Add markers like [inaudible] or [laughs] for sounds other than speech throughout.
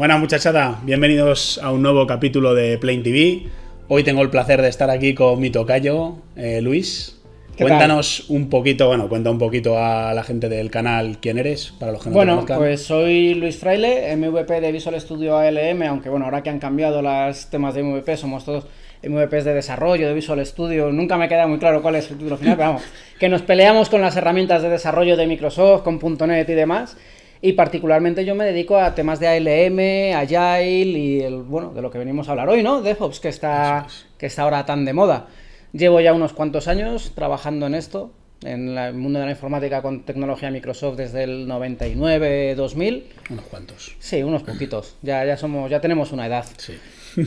Buenas muchachada, bienvenidos a un nuevo capítulo de Plain TV. Hoy tengo el placer de estar aquí con mi tocayo, eh, Luis. Cuéntanos un poquito, bueno, cuenta un poquito a la gente del canal quién eres, para los que no Bueno, pues soy Luis Fraile, MVP de Visual Studio ALM, aunque bueno, ahora que han cambiado los temas de MVP, somos todos MVPs de desarrollo, de Visual Studio, nunca me queda muy claro cuál es el título final, pero vamos, que nos peleamos con las herramientas de desarrollo de Microsoft, con .NET y demás, y particularmente yo me dedico a temas de ALM, Agile y el, bueno, de lo que venimos a hablar hoy, ¿no? DevOps, que está, que está ahora tan de moda. Llevo ya unos cuantos años trabajando en esto en el mundo de la informática con tecnología Microsoft desde el 99-2000. Unos cuantos. Sí, unos poquitos. Ya, ya, somos, ya tenemos una edad. Sí.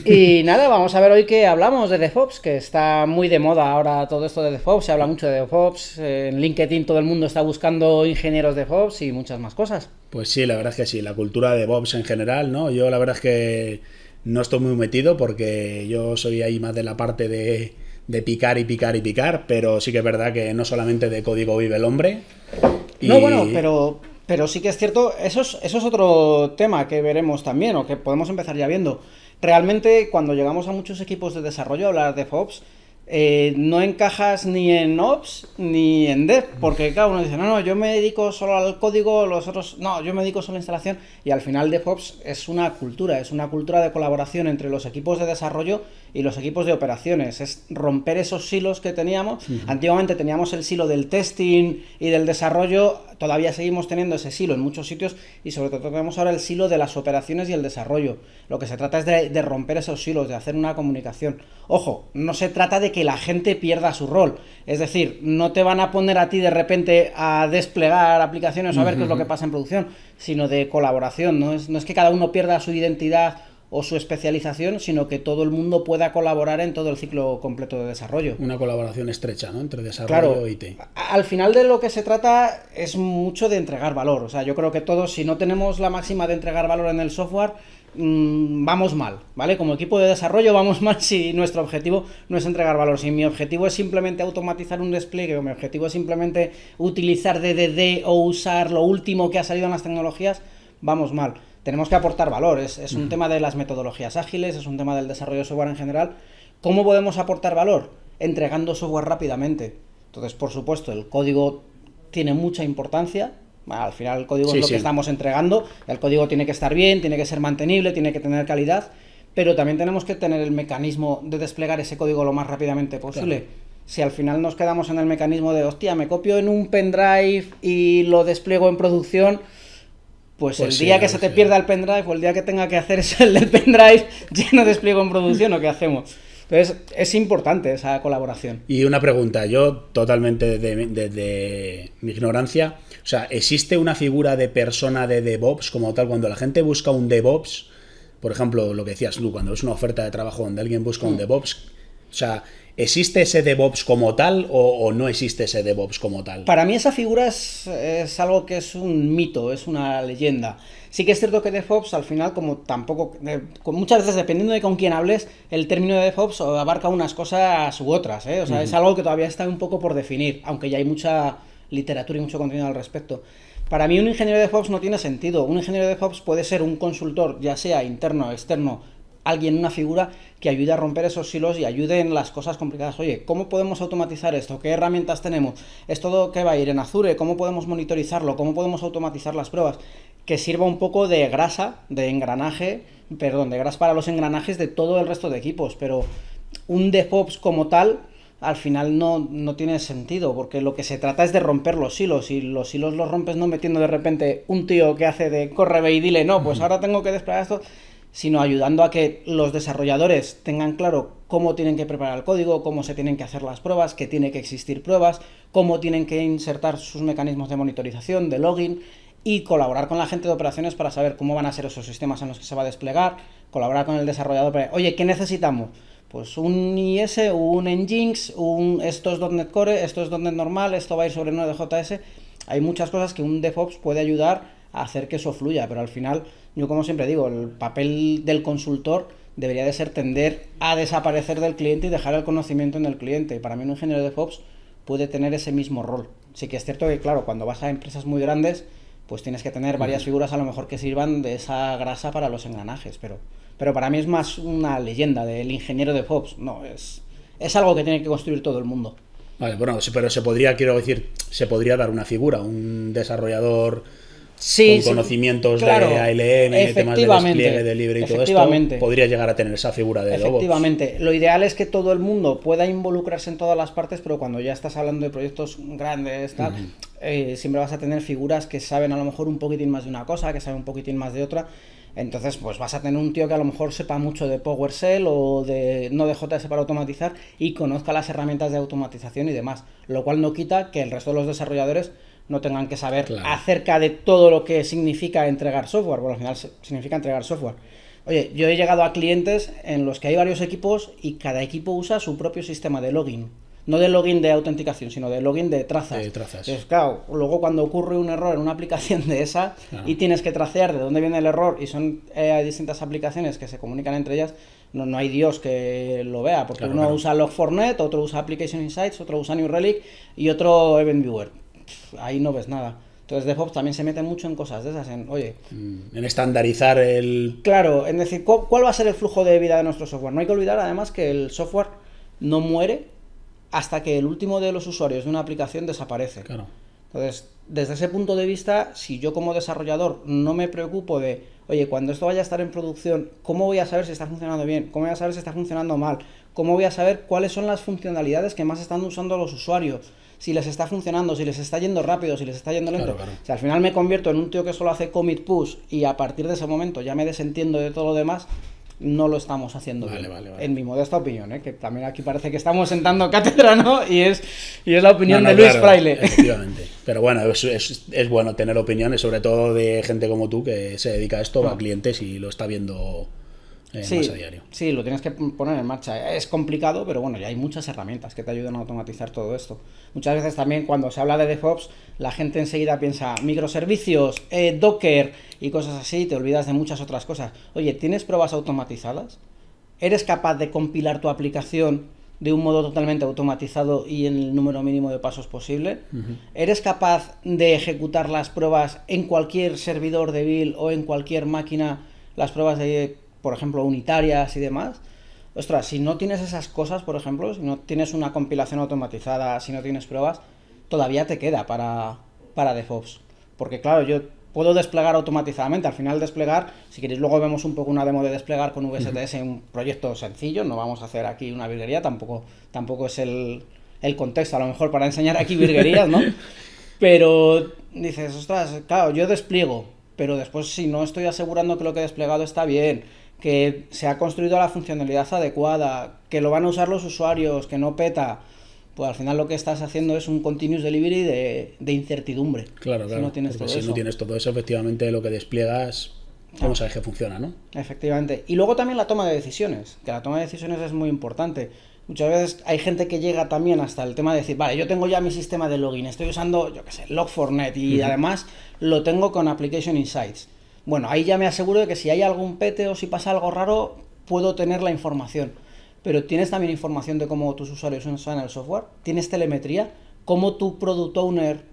Y [laughs] nada, vamos a ver hoy que hablamos de DevOps, que está muy de moda ahora todo esto de DevOps, se habla mucho de DevOps, eh, en LinkedIn todo el mundo está buscando ingenieros de DevOps y muchas más cosas. Pues sí, la verdad es que sí, la cultura de DevOps en general, ¿no? Yo la verdad es que no estoy muy metido porque yo soy ahí más de la parte de de picar y picar y picar, pero sí que es verdad que no solamente de código vive el hombre. No, bueno, pero, pero sí que es cierto, eso es, otro tema que veremos también, o que podemos empezar ya viendo. Realmente, cuando llegamos a muchos equipos de desarrollo a hablar de FOPS, eh, no encajas ni en Ops ni en Dev, porque cada uno dice, no, no, yo me dedico solo al código, los otros, no, yo me dedico solo a la instalación, y al final DevOps es una cultura, es una cultura de colaboración entre los equipos de desarrollo y los equipos de operaciones. Es romper esos silos que teníamos. Antiguamente teníamos el silo del testing y del desarrollo, todavía seguimos teniendo ese silo en muchos sitios y sobre todo tenemos ahora el silo de las operaciones y el desarrollo. Lo que se trata es de, romper esos silos, de hacer una comunicación. Ojo, no se trata de que la gente pierda su rol. Es decir, no te van a poner a ti de repente a desplegar aplicaciones o a ver qué es lo que pasa en producción, sino de colaboración. No es, no es que cada uno pierda su identidad o su especialización, sino que todo el mundo pueda colaborar en todo el ciclo completo de desarrollo. Una colaboración estrecha, ¿no? Entre desarrollo y IT. Al final de lo que se trata es mucho de entregar valor. O sea, yo creo que todos, si no tenemos la máxima de entregar valor en el software, mm, vamos mal, ¿vale? Como equipo de desarrollo vamos mal si nuestro objetivo no es entregar valor. Si mi objetivo es simplemente automatizar un despliegue o mi objetivo es simplemente utilizar DDD o usar lo último que ha salido en las tecnologías, vamos mal tenemos que aportar valor. Es, un tema de las metodologías ágiles, es un tema del desarrollo de software en general. ¿Cómo podemos aportar valor? Entregando software rápidamente. Entonces, por supuesto, el código tiene mucha importancia. al final el código es lo que estamos entregando. El código tiene que estar bien, tiene que ser mantenible, tiene que tener calidad. Pero también tenemos que tener el mecanismo de desplegar ese código lo más rápidamente posible. si al final nos quedamos en el mecanismo de, hostia, me copio en un pendrive y lo despliego en producción, pues, el pues día que pues se te pierda el pendrive o el día que tenga que hacer [laughs] es el del pendrive, ya no despliego en producción o qué hacemos. Entonces, es importante esa colaboración. Y una pregunta, yo totalmente desde, mi ignorancia, o sea, ¿existe una figura de persona de DevOps como tal? Cuando la gente busca un DevOps, por ejemplo, lo que decías tú, cuando es una oferta de trabajo donde alguien busca un mm. DevOps, o sea, ¿Existe ese DevOps como tal o, no existe ese DevOps como tal? Para mí esa figura es, algo que es un mito, es una leyenda. Sí que es cierto que DevOps al final, como tampoco, muchas veces dependiendo de con quién hables, el término de DevOps abarca unas cosas u otras. ¿eh? O sea, es algo que todavía está un poco por definir, aunque ya hay mucha literatura y mucho contenido al respecto. Para mí un ingeniero de DevOps no tiene sentido. Un ingeniero de DevOps puede ser un consultor, ya sea interno, o externo, alguien, una figura que ayude a romper esos hilos y ayude en las cosas complicadas. Oye, ¿cómo podemos automatizar esto? ¿Qué herramientas tenemos? ¿Esto qué va a ir en Azure? ¿Cómo podemos monitorizarlo? ¿Cómo podemos automatizar las pruebas? Que sirva un poco de grasa, de engranaje, perdón, de grasa para los engranajes de todo el resto de equipos, pero un DevOps como tal al final no, no, tiene sentido, porque lo que se trata es de romper los hilos, y los hilos los rompes no metiendo de repente un tío que hace de corre, y dile, no, pues ahora tengo que desplegar esto sino ayudando a que los desarrolladores tengan claro cómo tienen que preparar el código, cómo se tienen que hacer las pruebas, que tiene que existir pruebas, cómo tienen que insertar sus mecanismos de monitorización, de login, y colaborar con la gente de operaciones para saber cómo van a ser esos sistemas en los que se va a desplegar, colaborar con el desarrollador para, oye, ¿qué necesitamos? Pues un IS, un Nginx, un esto es .NET Core, esto es .NET normal, esto va a ir sobre 9JS. Hay muchas cosas que un DevOps puede ayudar hacer que eso fluya. Pero al final, yo como siempre digo, el papel del consultor debería de ser tender a desaparecer del cliente y dejar el conocimiento en el cliente. Y para mí un ingeniero de fops puede tener ese mismo rol. Sí que es cierto que, claro, cuando vas a empresas muy grandes, pues tienes que tener varias figuras a lo mejor que sirvan de esa grasa para los engranajes, pero, pero para mí es más una leyenda del ingeniero de Fobs. no, es, es algo que tiene que construir todo el mundo. Vale, bueno, pero se podría, quiero decir, se podría dar una figura, un desarrollador con conocimientos de ALM, temas de despliegue de libre y todo esto, podría llegar a tener esa figura de DevOps. Efectivamente, lo ideal es que todo el mundo pueda involucrarse en todas las partes, pero cuando ya estás hablando de proyectos grandes, eh, siempre vas a tener figuras que saben a lo mejor un poquitín más de una cosa, que saben un poquitín más de otra. Entonces, pues vas a tener un tío que a lo mejor sepa mucho de PowerShell o de no de JS para automatizar y conozca las herramientas de automatización y demás, lo cual no quita que el resto de los desarrolladores no tengan que saber acerca de todo lo que significa entregar software. Bueno, al final significa entregar software. Oye, yo he llegado a clientes en los que hay varios equipos y cada equipo usa su propio sistema de login. No de login de autenticación, sino de login de trazas. De claro, luego cuando ocurre un error en una aplicación de esa y tienes que tracear de dónde viene el error y son eh, distintas aplicaciones que se comunican entre ellas, no, hay Dios que lo vea, porque uno usa Log4Net, otro usa Application Insights, otro usa New Relic y otro Event Viewer ahí no ves nada. Entonces DevOps también se mete mucho en cosas de esas, en, oye... Mm, en estandarizar el... Claro, en decir, ¿cuál va a ser el flujo de vida de nuestro software? No hay que olvidar además que el software no muere hasta que el último de los usuarios de una aplicación desaparece. Claro. Entonces, desde ese punto de vista, si yo como desarrollador no me preocupo de, oye, cuando esto vaya a estar en producción, ¿cómo voy a saber si está funcionando bien? ¿Cómo voy a saber si está funcionando mal? ¿Cómo voy a saber cuáles son las funcionalidades que más están usando los usuarios? si les está funcionando, si les está yendo rápido, si les está yendo lento. Si al final me convierto en un tío que solo hace commit push y a partir de ese momento ya me desentiendo de todo lo demás, no lo estamos haciendo bien. Vale, vale. En mi modesta opinión, ¿eh? que también aquí parece que estamos sentando cátedra, ¿no? Y es, y es la opinión de Luis Fraile. Efectivamente. Pero bueno, es, bueno tener opiniones, sobre todo de gente como tú que se dedica a esto, va a clientes y lo está viendo eh, sí, Sí, lo tienes que poner en marcha. Es complicado, pero bueno, ya hay muchas herramientas que te ayudan a automatizar todo esto. Muchas veces también cuando se habla de DevOps, la gente enseguida piensa microservicios, eh, Docker y cosas así, y te olvidas de muchas otras cosas. Oye, ¿tienes pruebas automatizadas? ¿Eres capaz de compilar tu aplicación de un modo totalmente automatizado y en el número mínimo de pasos posible. ¿Eres capaz de ejecutar las pruebas en cualquier servidor de build o en cualquier máquina, las pruebas de por ejemplo, unitarias y demás, ostras, si no tienes esas cosas, por ejemplo, si no tienes una compilación automatizada, si no tienes pruebas, todavía te queda para, para DevOps. Porque claro, yo puedo desplegar automatizadamente, al final desplegar, si queréis luego vemos un poco una demo de desplegar con VSTS, en un proyecto sencillo, no vamos a hacer aquí una virguería, tampoco, tampoco es el, el contexto, a lo mejor para enseñar aquí virguerías, ¿no? [laughs] Pero dices, ostras, claro, yo despliego, pero después si no estoy asegurando que lo que he desplegado está bien, que se ha construido la funcionalidad adecuada, que lo van a usar los usuarios, que no peta, pues al final lo que estás haciendo es un continuous delivery de, incertidumbre. Claro, claro. Si no tienes todo eso. efectivamente lo que despliegas, vamos a sabes ah. que funciona, ¿no? Efectivamente. Y luego también la toma de decisiones, que la toma de decisiones es muy importante. Muchas veces hay gente que llega también hasta el tema de decir, vale, yo tengo ya mi sistema de login, estoy usando, yo qué sé, Log4Net y además lo tengo con Application Insights. Bueno, ahí ya me aseguro de que si hay algún pete o si pasa algo raro, puedo tener la información. Pero tienes también información de cómo tus usuarios usan el software, tienes telemetría, cómo tu product owner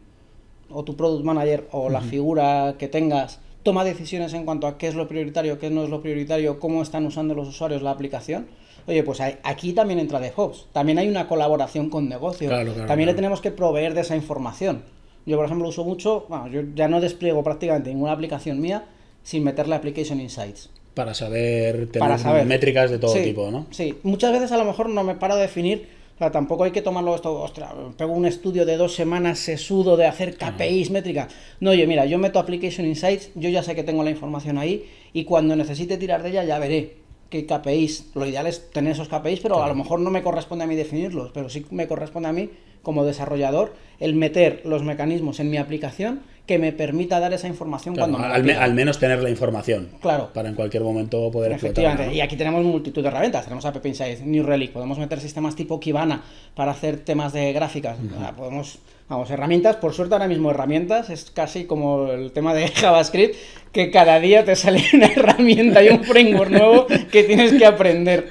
o tu product manager o la figura que tengas toma decisiones en cuanto a qué es lo prioritario, qué no es lo prioritario, cómo están usando los usuarios la aplicación. Oye, pues aquí también entra DevOps. También hay una colaboración con negocio. también le tenemos que proveer de esa información. Yo, por ejemplo, uso mucho, bueno, yo ya no despliego prácticamente ninguna aplicación mía sin meter la Application Insights. Para saber tener para saber. métricas de todo tipo, ¿no? Sí, muchas veces a lo mejor no me paro de definir, o tampoco hay que tomarlo esto, ostras, pego un estudio de dos semanas sesudo de hacer KPIs, métricas métrica. No, oye, mira, yo meto Application Insights, yo ya sé que tengo la información ahí y cuando necesite tirar de ella ya veré qué KPIs. Lo ideal es tener esos KPIs, pero a lo mejor no me corresponde a mí definirlos, pero sí me corresponde a mí como desarrollador el meter los mecanismos en mi aplicación que me permita dar esa información cuando al, menos tener la información. Claro. Para en cualquier momento poder Efectivamente. Y aquí tenemos multitud de herramientas. Tenemos App Insights, New Relic, podemos meter sistemas tipo Kibana para hacer temas de gráficas. Ah, podemos Vamos, herramientas, por suerte ahora mismo herramientas, es casi como el tema de [laughs] JavaScript, que cada día te sale una herramienta y un [laughs] framework nuevo que tienes que aprender.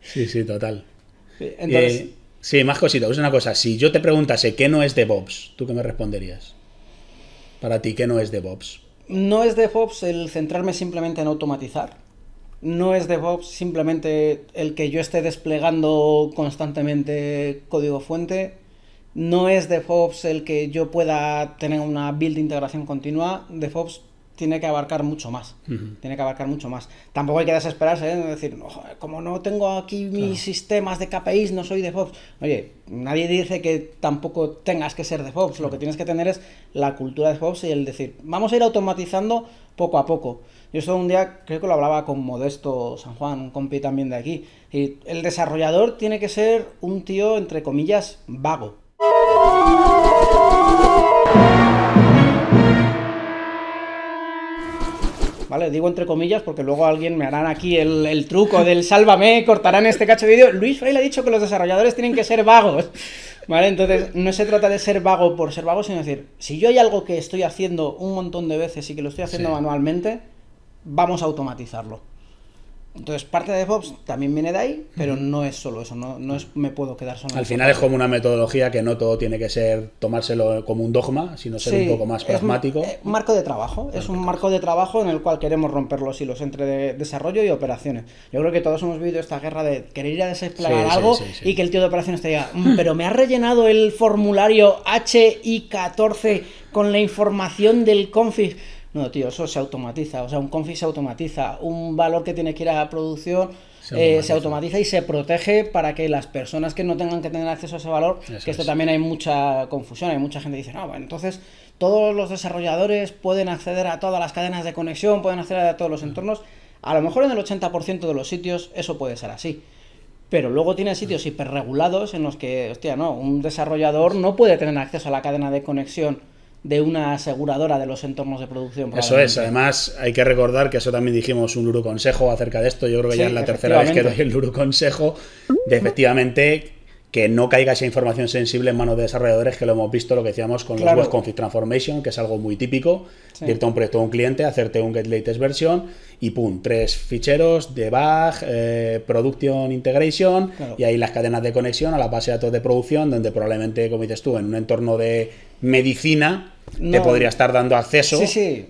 Sí, sí, total. Sí, eh, sí, más cositas. Una cosa, si yo te preguntase qué no es DevOps, ¿tú qué me responderías? Para ti, que no es DevOps? No es DevOps el centrarme simplemente en automatizar. No es DevOps simplemente el que yo esté desplegando constantemente código fuente. No es DevOps el que yo pueda tener una build de integración continua. de DevOps tiene que abarcar mucho más. Tiene que abarcar mucho más. Tampoco hay que desesperarse, ¿eh? decir, oh, como no tengo aquí mis sistemas de KPIs, no soy de Fox. Oye, nadie dice que tampoco tengas que ser de fox Lo que tienes que tener es la cultura de Fobs y el decir, vamos a ir automatizando poco a poco. Yo eso un día creo que lo hablaba con Modesto San Juan, un compi también de aquí. Y el desarrollador tiene que ser un tío, entre comillas, vago. ¿vale? Digo entre comillas porque luego alguien me harán aquí el, truco del sálvame, cortarán este cacho de vídeo. Luis le ha dicho que los desarrolladores tienen que ser vagos, ¿vale? Entonces, no se trata de ser vago por ser vago, sino decir, si yo hay algo que estoy haciendo un montón de veces y que lo estoy haciendo manualmente, vamos a automatizarlo. Entonces, parte de DevOps también viene de ahí, pero no es solo eso, no, no es me puedo quedar solo. Al final es como una metodología que no todo tiene que ser tomárselo como un dogma, sino ser un poco más pragmático. Es eh, un marco de trabajo, es un marco de trabajo en el cual queremos romper los hilos entre desarrollo y operaciones. Yo creo que todos hemos vivido esta guerra de querer ir a desplegar algo y que el tío de operaciones te diga, mm, [laughs] pero me ha rellenado el formulario HI14 con la información del config no, tío, eso se automatiza. O sea, un config se automatiza. Un valor que tiene que ir a la producción eh, se automatiza. y se protege para que las personas que no tengan que tener acceso a ese valor, que esto también hay mucha confusión, hay mucha gente que dice, no, bueno, entonces todos los desarrolladores pueden acceder a todas las cadenas de conexión, pueden acceder a todos los mm. entornos. A lo mejor en el 80% de los sitios eso puede ser así. Pero luego tiene sitios mm. hiperregulados en los que, hostia, no, un desarrollador no puede tener acceso a la cadena de conexión de una aseguradora de los entornos de producción. Eso es, además hay que recordar que eso también dijimos un luru Consejo acerca de esto, yo creo que ya es la tercera vez que doy el duro Consejo, de efectivamente que no caiga esa información sensible en manos de desarrolladores, que lo hemos visto, lo que decíamos con los Web Config Transformation, que es algo muy típico, sí. irte a un proyecto a un cliente, hacerte un get latest version y pum, tres ficheros, debug, eh, production integration y ahí las cadenas de conexión a la base de datos de producción, donde probablemente, como dices tú, en un entorno de medicina te podría estar dando acceso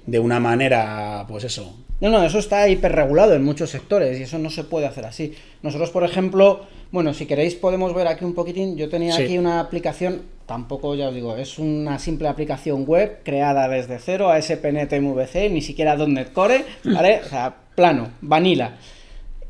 de una manera, pues eso. No, no, eso está hiperregulado en muchos sectores y eso no se puede hacer así. Nosotros, por ejemplo, bueno, si queréis podemos ver aquí un poquitín, yo tenía aquí una aplicación, tampoco ya os digo, es una simple aplicación web creada desde cero, a ASP.NET MVC, ni siquiera donde Core, ¿vale? O sea, plano, vanilla.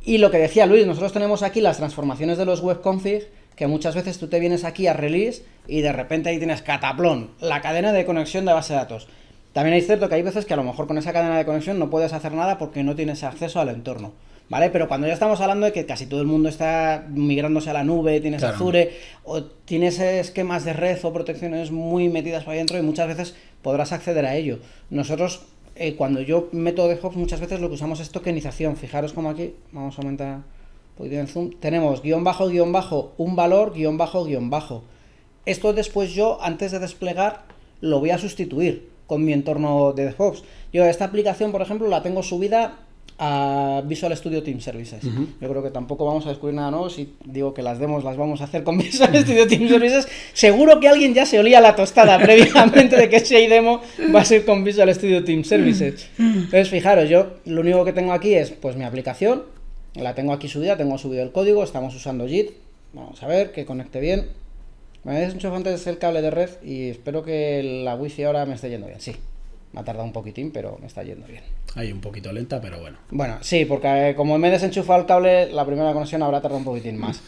Y lo que decía Luis, nosotros tenemos aquí las transformaciones de los web config que muchas veces tú te vienes aquí a release y de repente ahí tienes cataplón, la cadena de conexión de base de datos. También es cierto que hay veces que a lo mejor con esa cadena de conexión no puedes hacer nada porque no tienes acceso al entorno. ¿Vale? Pero cuando ya estamos hablando de que casi todo el mundo está migrándose a la nube, tienes Azure, o tienes esquemas de red o protecciones muy metidas para adentro y muchas veces podrás acceder a ello. Nosotros, eh, cuando yo meto Hops, muchas veces lo que usamos es tokenización. Fijaros como aquí, vamos a aumentar pues tenemos guión bajo, guión bajo, un valor, guión bajo, guión bajo. Esto después yo, antes de desplegar, lo voy a sustituir con mi entorno de DevOps. Yo esta aplicación, por ejemplo, la tengo subida a Visual Studio Team Services. Yo creo que tampoco vamos a descubrir nada nuevo si digo que las demos las vamos a hacer con [laughs] Visual Studio Team Services. Seguro que alguien ya se olía la tostada [laughs] previamente de que hay demo va a ser con Visual Studio Team Services. Entonces, fijaros, yo lo único que tengo aquí es pues mi aplicación, la tengo aquí subida, tengo subido el código, estamos usando JIT. Vamos a ver que conecte bien. Me he desenchufado antes el cable de red y espero que la wifi ahora me esté yendo bien. Sí, me ha tardado un poquitín, pero me está yendo bien. Hay un poquito lenta, pero bueno. Bueno, sí, porque eh, como me he desenchufado el cable, la primera conexión habrá tardado un poquitín más. Mm.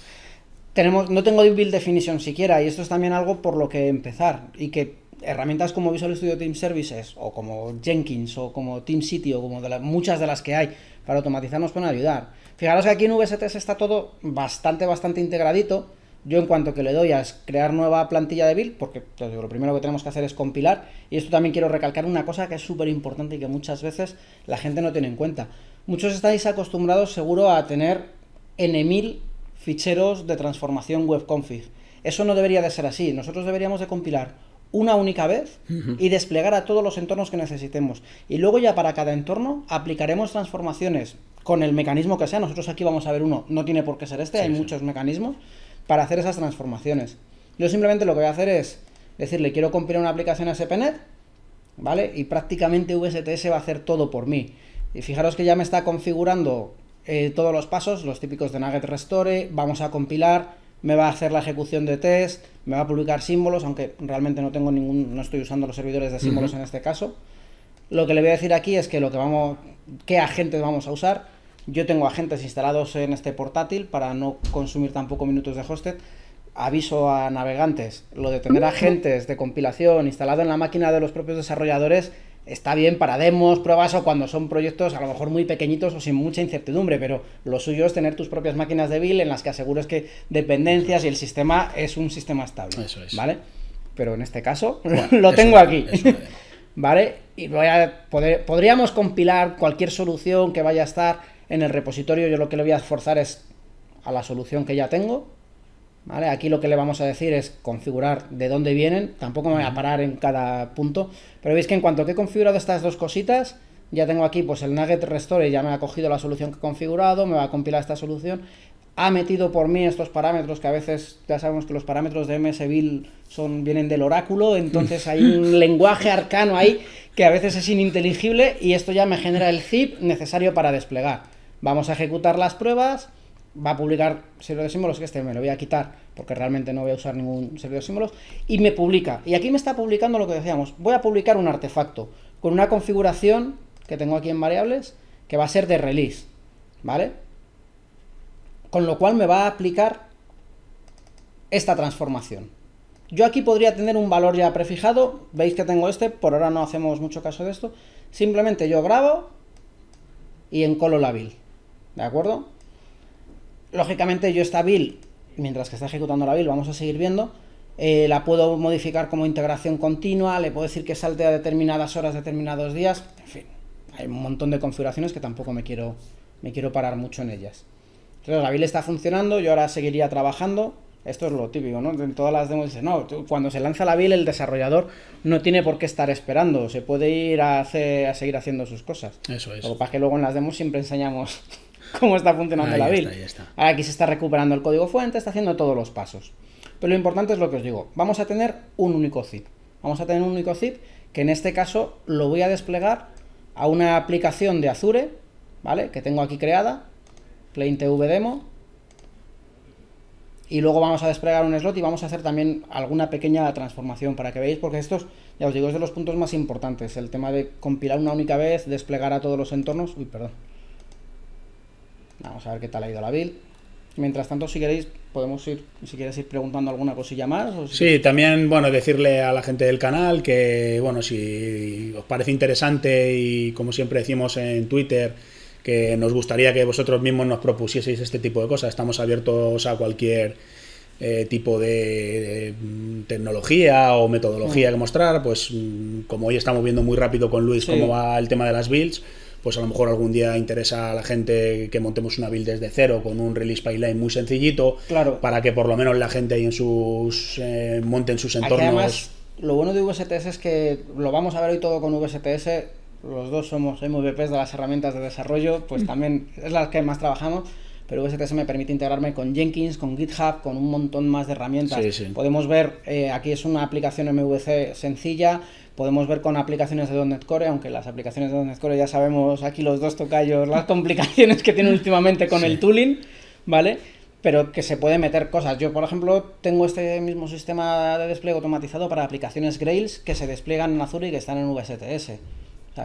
Tenemos, no tengo build definition siquiera y esto es también algo por lo que empezar y que herramientas como Visual Studio Team Services o como Jenkins o como Team City o como muchas de las que hay para automatizar nos ayudar. Fijaros que aquí en VSTS está todo bastante, bastante integradito. Yo en cuanto que le doy a crear nueva plantilla de build, porque lo primero que tenemos que hacer es compilar, y esto también quiero recalcar una cosa que es súper importante y que muchas veces la gente no tiene en cuenta. Muchos estáis acostumbrados seguro a tener n mil ficheros de transformación web config. Eso no debería de ser así, nosotros deberíamos de compilar una única vez y desplegar a todos los entornos que necesitemos. Y luego ya para cada entorno aplicaremos transformaciones con el mecanismo que sea. Nosotros aquí vamos a ver uno, no tiene por qué ser este, hay muchos mecanismos para hacer esas transformaciones. Yo simplemente lo que voy a hacer es decirle, quiero compilar una aplicación a SPNet, ¿vale? Y prácticamente VSTS va a hacer todo por mí. Y fijaros que ya me está configurando eh, todos los pasos, los típicos de Nugget Restore, vamos a compilar, me va a hacer la ejecución de test, me va a publicar símbolos, aunque realmente no tengo ningún, no estoy usando los servidores de símbolos en este caso. Lo que le voy a decir aquí es que lo que vamos, qué agentes vamos a usar. Yo tengo agentes instalados en este portátil para no consumir tampoco minutos de hosted. Aviso a navegantes, lo de tener agentes de compilación instalado en la máquina de los propios desarrolladores está bien para demos, pruebas o cuando son proyectos a lo mejor muy pequeñitos o sin mucha incertidumbre, pero lo suyo es tener tus propias máquinas de build en las que asegures que dependencias y el sistema es un sistema estable. Eso es. ¿Vale? Pero en este caso [laughs] lo tengo aquí. [laughs] ¿Vale? Y voy a poder, podríamos compilar cualquier solución que vaya a estar en el repositorio. Yo lo que le voy a esforzar es a la solución que ya tengo, Aquí lo que le vamos a decir es configurar de dónde vienen, tampoco me voy a parar en cada punto, pero veis que en cuanto que he configurado estas dos cositas, ya tengo aquí pues el Nugget Restore, ya me ha cogido la solución que he configurado, me va a compilar esta solución, ha metido por mí estos parámetros que a veces ya sabemos que los parámetros de MS son, vienen del oráculo, entonces hay un [laughs] lenguaje arcano ahí que a veces es ininteligible y esto ya me genera el zip necesario para desplegar. Vamos a ejecutar las pruebas va a publicar servidor de símbolos, que este me lo voy a quitar porque realmente no voy a usar ningún servidor de símbolos, y me publica. Y aquí me está publicando lo que decíamos, voy a publicar un artefacto con una configuración que tengo aquí en variables que va a ser de release, ¿vale? Con lo cual me va a aplicar esta transformación. Yo aquí podría tener un valor ya prefijado, veis que tengo este, por ahora no hacemos mucho caso de esto, simplemente yo grabo y encolo la build, ¿de acuerdo? Lógicamente yo esta build, mientras que está ejecutando la build, vamos a seguir viendo, eh, la puedo modificar como integración continua, le puedo decir que salte a determinadas horas, determinados días, en fin, hay un montón de configuraciones que tampoco me quiero, me quiero parar mucho en ellas. Entonces la build está funcionando, yo ahora seguiría trabajando, esto es lo típico, ¿no? En todas las demos dicen, no, cuando se lanza la build el desarrollador no tiene por qué estar esperando, se puede ir a, hacer, a seguir haciendo sus cosas. Eso es. Lo que pasa que luego en las demos siempre enseñamos [laughs] cómo está funcionando la build. Ahora aquí se está recuperando el código fuente, está haciendo todos los pasos. Pero lo importante es lo que os digo, vamos a tener un único zip. Vamos a tener un único zip que en este caso lo voy a desplegar a una aplicación de Azure, ¿vale? Que tengo aquí creada, Plain TV Demo. Y luego vamos a desplegar un slot y vamos a hacer también alguna pequeña transformación para que veáis, porque estos, ya os digo, es de los puntos más importantes, el tema de compilar una única vez, desplegar a todos los entornos. Uy, perdón. Vamos a ver qué tal ha ido la build. Mientras tanto, si queréis, podemos ir, si quieres ir preguntando alguna cosilla más. sí, también, bueno, decirle a la gente del canal que, bueno, si os parece interesante y como siempre decimos en Twitter, que nos gustaría que vosotros mismos nos propusieseis este tipo de cosas. Estamos abiertos a cualquier eh, tipo de, mm, tecnología o metodología mm. que mostrar. Pues mm, como hoy estamos viendo muy rápido con Luis cómo va el tema de las builds pues a lo mejor algún día interesa a la gente que montemos una build desde cero con un release pipeline muy sencillito, claro. para que por lo menos la gente ahí en sus eh, monte en sus entornos. además, lo bueno de VSTS es que lo vamos a ver hoy todo con VSTS. Los dos somos MVPs de las herramientas de desarrollo, pues mm. también es la que más trabajamos pero VSTS me permite integrarme con Jenkins, con GitHub, con un montón más de herramientas. Podemos ver, eh, aquí es una aplicación MVC sencilla, podemos ver con aplicaciones de .NET Core, aunque las aplicaciones de .NET Core ya sabemos aquí los dos tocayos, las [laughs] complicaciones que tiene últimamente con el tooling, ¿vale? pero que se puede meter cosas. Yo, por ejemplo, tengo este mismo sistema de despliegue automatizado para aplicaciones Grails que se despliegan en Azure y que están en VSTS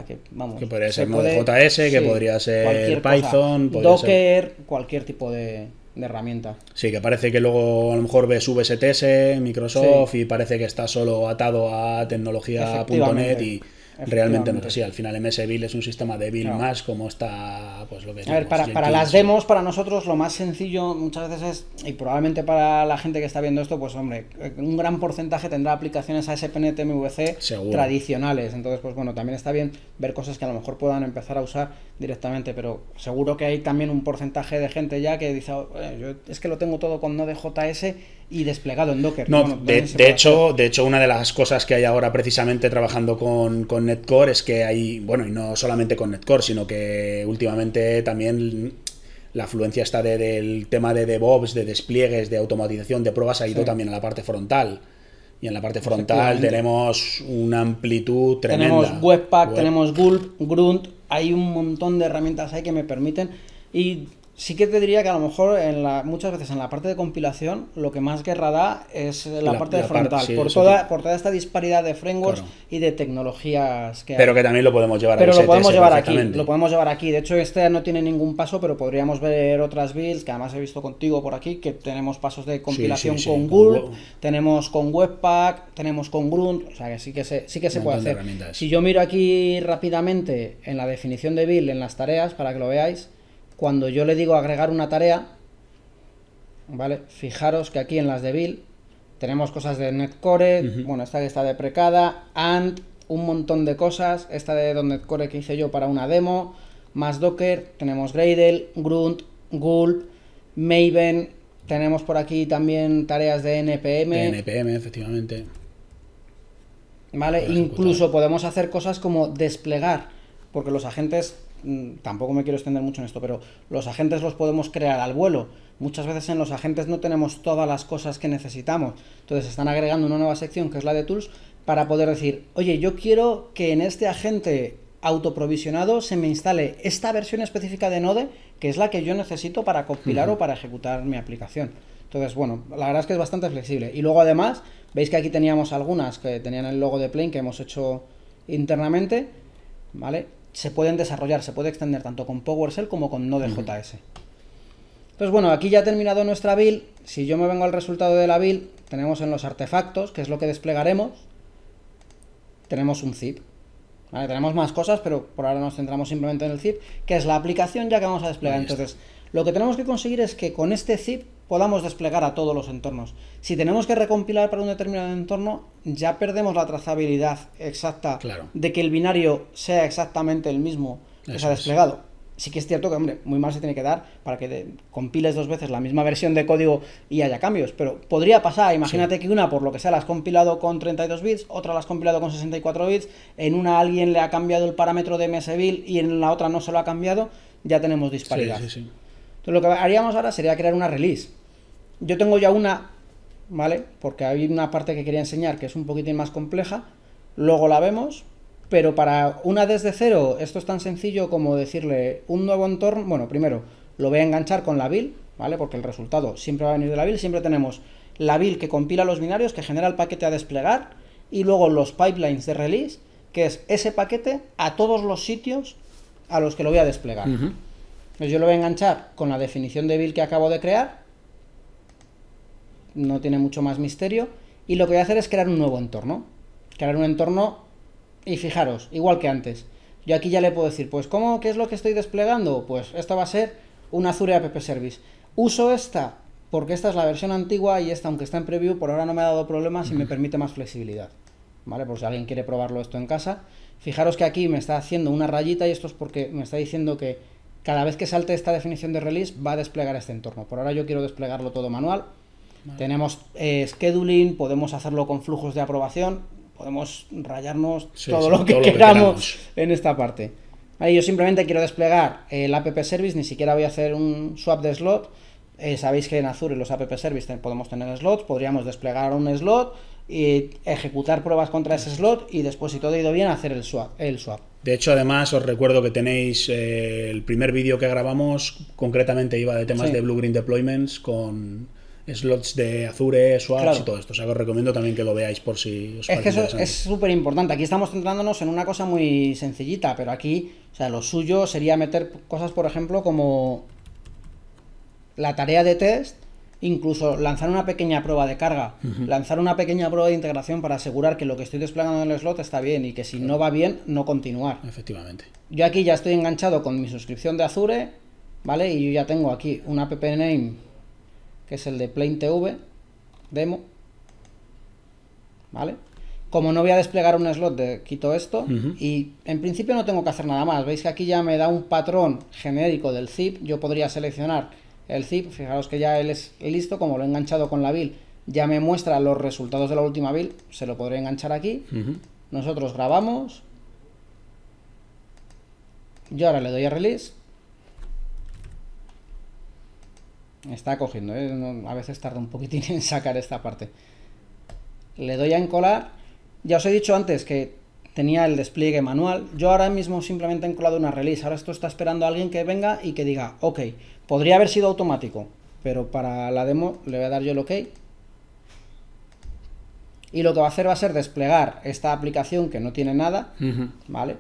que, podría ser Node.js, que podría ser Python, Docker, cualquier tipo de, herramienta. Sí, que parece que luego a lo mejor ves VSTS, Microsoft y parece que está solo atado a tecnología.net y realmente no sé sí Al final MS Build es un sistema de build más como está, pues lo que... A ver, para, las demos, para nosotros lo más sencillo muchas veces es, y probablemente para la gente que está viendo esto, pues hombre, un gran porcentaje tendrá aplicaciones ASP.NET MVC tradicionales. Entonces, pues bueno, también está bien ver cosas que a lo mejor puedan empezar a usar directamente, pero seguro que hay también un porcentaje de gente ya que dice, oh, eh, es que lo tengo todo con Node.js y desplegado en Docker. No, de, hecho, de hecho, una de las cosas que hay ahora precisamente trabajando con, con, Netcore es que hay, bueno, y no solamente con Netcore, sino que últimamente también la afluencia está del tema de DevOps, de despliegues, de automatización, de pruebas, ha ido también a la parte frontal. Y en la parte frontal tenemos una amplitud tremenda. Tenemos Webpack, tenemos Gulp, Grunt, hay un montón de herramientas ahí que me permiten y Sí que te diría que a lo mejor en la, muchas veces en la parte de compilación lo que más guerra da es la, parte de frontal, por, toda, por toda esta disparidad de frameworks y de tecnologías que Pero que también lo podemos llevar Pero lo podemos llevar aquí, lo podemos llevar aquí. De hecho, este no tiene ningún paso, pero podríamos ver otras builds que además he visto contigo por aquí, que tenemos pasos de compilación con Gulp, tenemos con Webpack, tenemos con Grunt, o sea que sí que se, sí que se puede hacer. Si yo miro aquí rápidamente en la definición de build, en las tareas, para que lo veáis cuando yo le digo agregar una tarea, ¿vale? Fijaros que aquí en las de Bill tenemos cosas de netcore, bueno, esta que está deprecada, and, un montón de cosas, esta de netcore que hice yo para una demo, más docker, tenemos Gradle, Grunt, Gulp, Maven, tenemos por aquí también tareas de npm. npm, efectivamente. ¿Vale? Incluso podemos hacer cosas como desplegar, porque los agentes Mm, tampoco me quiero extender mucho en esto, pero los agentes los podemos crear al vuelo. Muchas veces en los agentes no tenemos todas las cosas que necesitamos. Entonces están agregando una nueva sección que es la de tools para poder decir, oye, yo quiero que en este agente autoprovisionado se me instale esta versión específica de Node, que es la que yo necesito para compilar o para ejecutar mi aplicación. Entonces, bueno, la verdad es que es bastante flexible. Y luego además, veis que aquí teníamos algunas que tenían el logo de Plane que hemos hecho internamente, ¿vale? se pueden desarrollar, se puede extender tanto con PowerShell como con Node.js. Entonces, bueno, aquí ya ha terminado nuestra build. Si yo me vengo al resultado de la build, tenemos en los artefactos, que es lo que desplegaremos, tenemos un zip. Tenemos más cosas, pero por ahora nos centramos simplemente en el zip, que es la aplicación ya que vamos a desplegar. Entonces, lo que tenemos que conseguir es que con este zip podamos desplegar a todos los entornos. Si tenemos que recompilar para un determinado entorno, ya perdemos la trazabilidad exacta de que el binario sea exactamente el mismo que se ha desplegado. Sí que es cierto que, hombre, muy mal se tiene que dar para que compiles dos veces la misma [laughs] versión de código y haya cambios, pero podría pasar, imagínate que una, por lo que sea, la has compilado con 32 bits, otra la has compilado con 64 bits, en una alguien le ha cambiado el parámetro de MSBill y en la otra no se lo ha cambiado, ya tenemos disparidad lo que haríamos ahora sería crear una release. Yo tengo ya una, ¿vale? Porque hay una parte que quería enseñar que es un poquitín más compleja. Luego la vemos, pero para una desde cero, esto es tan sencillo como decirle un nuevo entorno. Bueno, primero lo voy a enganchar con la build, ¿vale? Porque el resultado siempre va a venir de la build. Siempre tenemos la build que compila los binarios, que genera el paquete a desplegar, y luego los pipelines de release, que es ese paquete a todos los sitios a los que lo voy a desplegar. Pues Yo lo voy a enganchar con la definición de build que acabo de crear. No tiene mucho más misterio. Y lo que voy a hacer es crear un nuevo entorno. Crear un entorno y fijaros, igual que antes. Yo aquí ya le puedo decir, pues ¿cómo? ¿Qué es lo que estoy desplegando? Pues esta va a ser una Azure App Service. Uso esta porque esta es la versión antigua y esta, aunque está en preview, por ahora no me ha dado problemas y me permite más flexibilidad. ¿Vale? Por si alguien quiere probarlo esto en casa. Fijaros que aquí me está haciendo una rayita y esto es porque me está diciendo que cada vez que salte esta definición de release va a desplegar este entorno. Por ahora yo quiero desplegarlo todo manual. Tenemos eh, scheduling, podemos hacerlo con flujos de aprobación, podemos rayarnos todo, lo, que queramos en esta parte. Ahí yo simplemente quiero desplegar el app service, ni siquiera voy a hacer un swap de slot. Eh, sabéis que en Azure los app service podemos tener slots, podríamos desplegar un slot, ejecutar pruebas contra ese slot y después, si todo ha ido bien, hacer el swap. De hecho, además, os recuerdo que tenéis eh, el primer vídeo que grabamos, concretamente iba de temas de Blue Green Deployments con slots de Azure, swaps y todo esto. O sea, os recomiendo también que lo veáis por si os Es que eso es súper importante. Aquí estamos centrándonos en una cosa muy sencillita, pero aquí, o sea, lo suyo sería meter cosas, por ejemplo, como la tarea de test incluso lanzar una pequeña prueba de carga, lanzar una pequeña prueba de integración para asegurar que lo que estoy desplegando en el slot está bien y que si no va bien, no continuar. Efectivamente. Yo aquí ya estoy enganchado con mi suscripción de Azure, ¿vale? Y yo ya tengo aquí un app name que es el de Plain TV, demo, ¿vale? Como no voy a desplegar un slot, quito esto y en principio no tengo que hacer nada más. Veis que aquí ya me da un patrón genérico del zip, yo podría seleccionar el zip, pues fijaros que ya él es listo, como lo he enganchado con la build, ya me muestra los resultados de la última build, se lo podré enganchar aquí. Nosotros grabamos. Yo ahora le doy a release. Está cogiendo, ¿eh? a veces tarda un poquitín en sacar esta parte. Le doy a encolar. Ya os he dicho antes que tenía el despliegue manual. Yo ahora mismo simplemente he encolado una release. Ahora esto está esperando a alguien que venga y que diga, ok, Podría haber sido automático, pero para la demo le voy a dar yo el OK. Y lo que va a hacer va a ser desplegar esta aplicación que no tiene nada, ¿vale?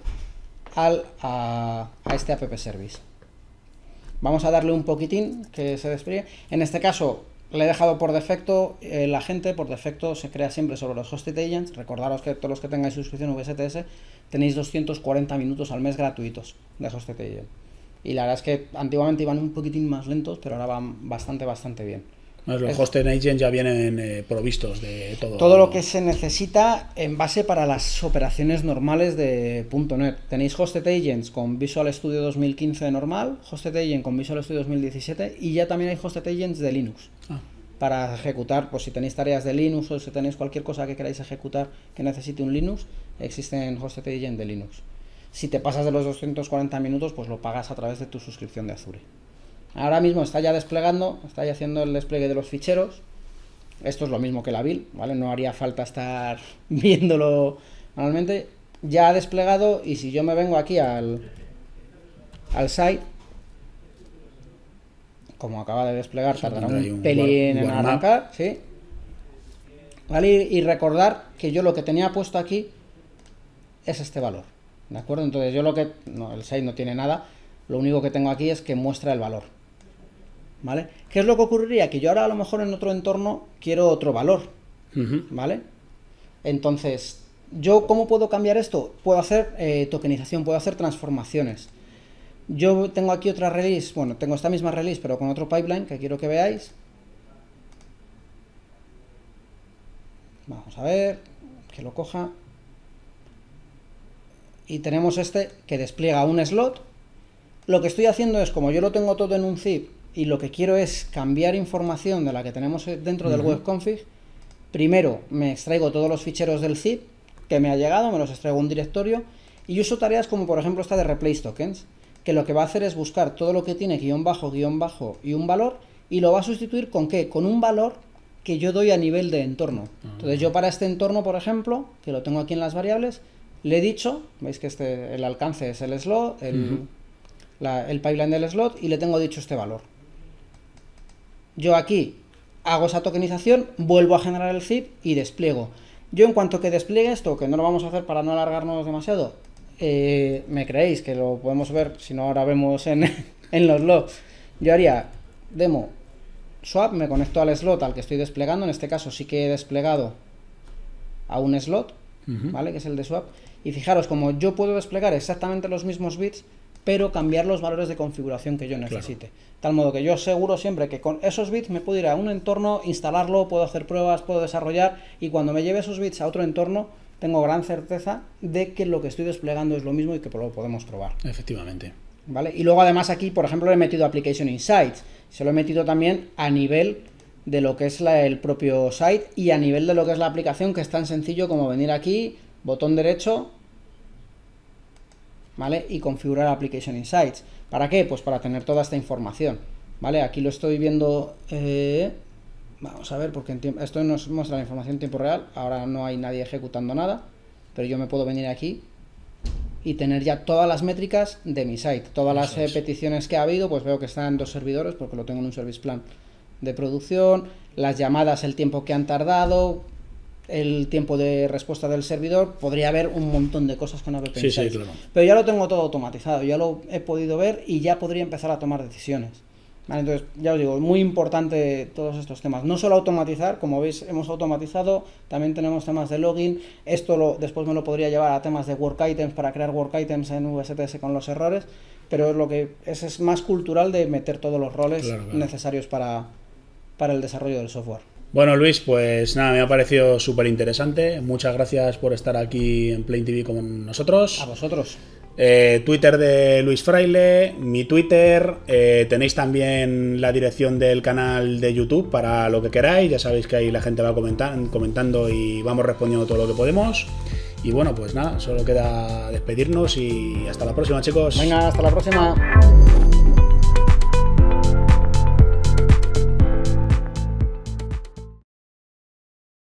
a, este app service. Vamos a darle un poquitín que se despliegue. En este caso le he dejado por defecto eh, la gente, por defecto se crea siempre sobre los hosted agents. Recordaros que todos los que tengáis suscripción VSTS tenéis 240 minutos al mes gratuitos de hosted agent. Y la verdad es que antiguamente iban un poquitín más lentos, pero ahora van bastante, bastante bien. los agents ya vienen eh, provistos de todo. Todo lo que se necesita en base para las operaciones normales de .NET. Tenéis Hosted Agents con Visual Studio 2015 normal, Hosted Agent con Visual Studio 2017 y ya también hay Hosted Agents de Linux. Ah. para ejecutar, pues si tenéis tareas de Linux o si tenéis cualquier cosa que queráis ejecutar que necesite un Linux, existen hosted Agents de Linux. Si te pasas de los 240 minutos, pues lo pagas a través de tu suscripción de Azure. Ahora mismo está ya desplegando, está ya haciendo el despliegue de los ficheros. Esto es lo mismo que la build, ¿vale? No haría falta estar [laughs] viéndolo Normalmente Ya ha desplegado y si yo me vengo aquí al, al site, como acaba de desplegar, tardará un, pelín en arrancar, ¿sí? ¿Vale? Y recordar que yo lo que tenía puesto aquí es este valor. ¿De acuerdo? Entonces yo lo que... No, el 6 no tiene nada. Lo único que tengo aquí es que muestra el valor. ¿Vale? ¿Qué es lo que ocurriría? Que yo ahora a lo mejor en otro entorno quiero otro valor. ¿Vale? Entonces, ¿yo cómo puedo cambiar esto? Puedo hacer eh, tokenización, puedo hacer transformaciones. Yo tengo aquí otra release, bueno, tengo esta misma release, pero con otro pipeline que quiero que veáis. Vamos a ver, que lo coja y tenemos este que despliega un slot. Lo que estoy haciendo es, como yo lo tengo todo en un zip y lo que quiero es cambiar información de la que tenemos dentro del web config, primero me extraigo todos los ficheros del zip que me ha llegado, me los extraigo a un directorio y uso tareas como por ejemplo esta de replace tokens, que lo que va a hacer es buscar todo lo que tiene guión bajo, guión bajo y un valor y lo va a sustituir con qué? Con un valor que yo doy a nivel de entorno. Ah. Entonces yo para este entorno, por ejemplo, que lo tengo aquí en las variables, le he dicho, veis que este, el alcance es el slot, el, pipeline del slot, y le tengo dicho este valor. Yo aquí hago esa tokenización, vuelvo a generar el zip y despliego. Yo en cuanto que despliegue esto, que no lo vamos a hacer para no alargarnos demasiado, eh, me creéis que lo podemos ver, si no ahora vemos [laughs] en, los logs. Yo haría demo swap, me conecto al slot al que estoy desplegando, en este caso sí que he desplegado a un slot, ¿vale? Que es el de swap. Y fijaros, como yo puedo desplegar exactamente los mismos bits, pero cambiar los valores de configuración que yo necesite. Tal modo que yo aseguro siempre que con esos bits me puedo ir a un entorno, instalarlo, puedo hacer pruebas, puedo desarrollar y cuando me lleve esos bits a otro entorno, tengo gran certeza de que lo que estoy desplegando es lo mismo y que lo podemos probar. Efectivamente. ¿Vale? Y luego además aquí, por ejemplo, he metido Application Insights. Se lo he metido también a nivel de lo que es el propio site y a nivel de lo que es la aplicación, que es tan sencillo como venir aquí, botón derecho, ¿vale? Y configurar Application Insights. ¿Para qué? Pues para tener toda esta información, ¿vale? Aquí lo estoy viendo, eh, vamos a ver, porque esto nos muestra la información en tiempo real, ahora no hay nadie ejecutando nada, pero yo me puedo venir aquí y tener ya todas las métricas de mi site, todas las eh, peticiones que ha habido, pues veo que están en dos servidores porque lo tengo en un service plan de producción, las llamadas, el tiempo que han tardado, el tiempo de respuesta del servidor, podría haber un montón de cosas que no Pero ya lo tengo todo automatizado, ya lo he podido ver y ya podría empezar a tomar decisiones. entonces, ya os digo, muy importante todos estos temas. No solo automatizar, como veis, hemos automatizado, también tenemos temas de login. Esto lo, después me lo podría llevar a temas de work items para crear work items en VSTS con los errores, pero es lo que es, más cultural de meter todos los roles necesarios para el desarrollo del software. Bueno, Luis, pues nada, me ha parecido súper interesante. Muchas gracias por estar aquí en Plain TV con nosotros. A vosotros. Eh, Twitter de Luis Fraile, mi Twitter. Eh, tenéis también la dirección del canal de YouTube para lo que queráis. Ya sabéis que ahí la gente va comentando y vamos respondiendo todo lo que podemos. Y bueno, pues nada, solo queda despedirnos y hasta la próxima, chicos. Venga, hasta la próxima.